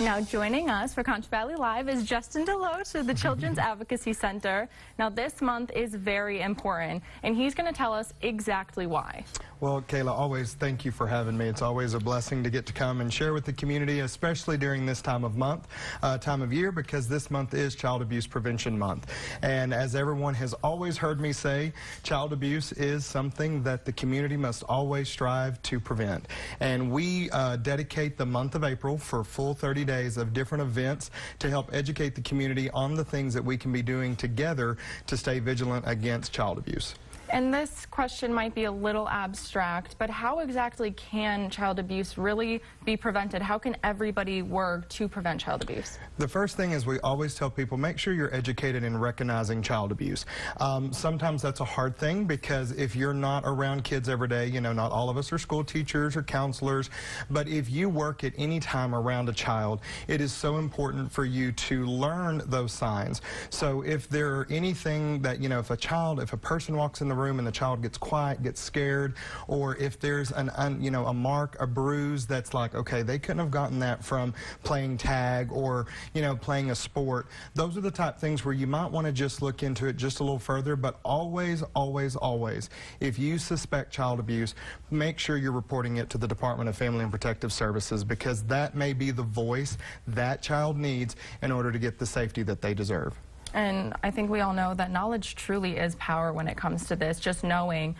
Now joining us for Conch Valley Live is Justin Deloach of the Children's Advocacy Center. Now this month is very important, and he's going to tell us exactly why. Well, Kayla, always thank you for having me. It's always a blessing to get to come and share with the community, especially during this time of month, uh, time of year, because this month is Child Abuse Prevention Month. And as everyone has always heard me say, child abuse is something that the community must always strive to prevent. And we uh, dedicate the month of April for full 30 days of different events to help educate the community on the things that we can be doing together to stay vigilant against child abuse. And this question might be a little abstract, but how exactly can child abuse really be prevented? How can everybody work to prevent child abuse? The first thing is we always tell people make sure you're educated in recognizing child abuse. Um, sometimes that's a hard thing because if you're not around kids every day, you know, not all of us are school teachers or counselors, but if you work at any time around a child, it is so important for you to learn those signs. So if there are anything that, you know, if a child, if a person walks in the room and the child gets quiet, gets scared, or if there's an, un, you know, a mark, a bruise that's like, okay, they couldn't have gotten that from playing tag or, you know, playing a sport. Those are the type things where you might want to just look into it just a little further, but always, always, always, if you suspect child abuse, make sure you're reporting it to the Department of Family and Protective Services because that may be the voice that child needs in order to get the safety that they deserve. And I think we all know that knowledge truly is power when it comes to this. Just knowing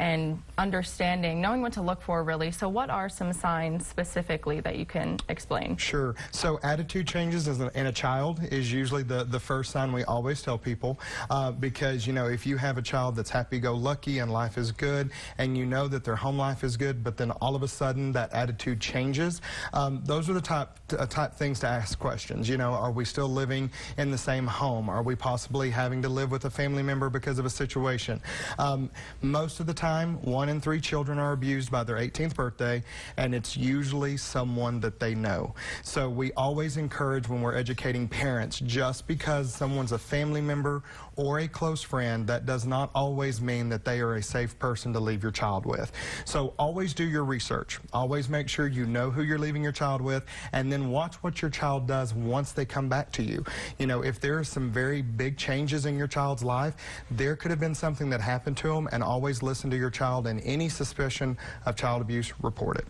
and understanding, knowing what to look for really. So what are some signs specifically that you can explain? Sure. So attitude changes a, in a child is usually the, the first sign we always tell people uh, because, you know, if you have a child that's happy-go-lucky and life is good and you know that their home life is good, but then all of a sudden that attitude changes, um, those are the type, uh, type things to ask questions. You know, are we still living in the same home? Are we possibly having to live with a family member because of a situation? Um, most of the time, time, one in three children are abused by their 18th birthday, and it's usually someone that they know. So we always encourage when we're educating parents, just because someone's a family member or a close friend, that does not always mean that they are a safe person to leave your child with. So always do your research. Always make sure you know who you're leaving your child with, and then watch what your child does once they come back to you. You know, if there are some very big changes in your child's life, there could have been something that happened to them, and always listen to your child and any suspicion of child abuse, report it.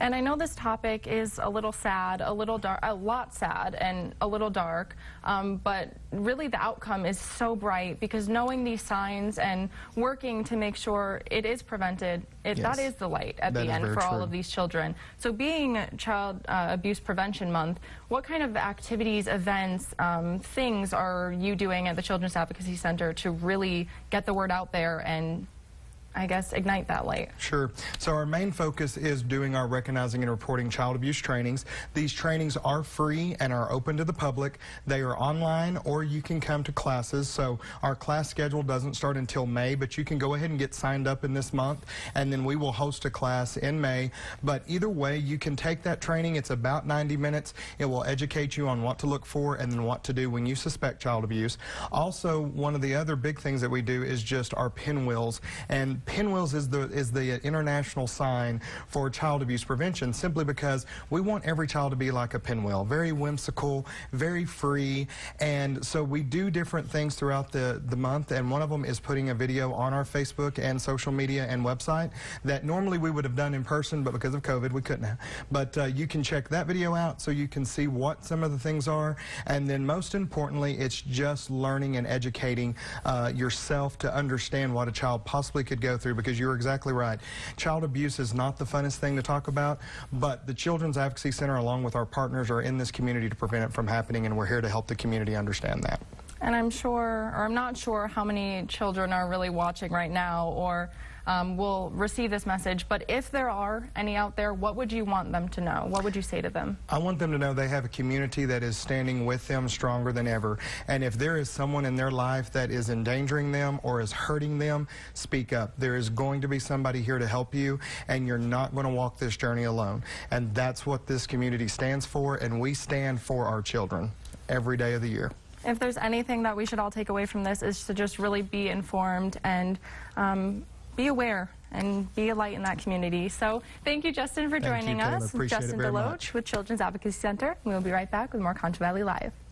And I know this topic is a little sad, a little dark, a lot sad, and a little dark. Um, but really, the outcome is so bright because knowing these signs and working to make sure it is prevented, it, yes. that is the light at that the end for true. all of these children. So, being Child uh, Abuse Prevention Month, what kind of activities, events, um, things are you doing at the Children's Advocacy Center to really get the word out there and I guess, ignite that light. Sure. So our main focus is doing our recognizing and reporting child abuse trainings. These trainings are free and are open to the public. They are online or you can come to classes. So our class schedule doesn't start until May, but you can go ahead and get signed up in this month and then we will host a class in May. But either way, you can take that training. It's about 90 minutes. It will educate you on what to look for and then what to do when you suspect child abuse. Also, one of the other big things that we do is just our pinwheels. And Pinwheels is the, is the uh, international sign for child abuse prevention simply because we want every child to be like a pinwheel, very whimsical, very free. And so we do different things throughout the, the month. And one of them is putting a video on our Facebook and social media and website that normally we would have done in person, but because of COVID, we couldn't have. But uh, you can check that video out so you can see what some of the things are. And then most importantly, it's just learning and educating uh, yourself to understand what a child possibly could go go through because you're exactly right. Child abuse is not the funnest thing to talk about, but the Children's Advocacy Center, along with our partners, are in this community to prevent it from happening, and we're here to help the community understand that. And I'm sure, or I'm not sure, how many children are really watching right now or um, will receive this message. But if there are any out there, what would you want them to know? What would you say to them? I want them to know they have a community that is standing with them stronger than ever. And if there is someone in their life that is endangering them or is hurting them, speak up. There is going to be somebody here to help you, and you're not going to walk this journey alone. And that's what this community stands for, and we stand for our children every day of the year if there's anything that we should all take away from this is to just really be informed and um be aware and be a light in that community. So thank you, Justin, for thank joining you, us. Justin Deloach with Children's Advocacy Center. We'll be right back with more Concha Valley Live.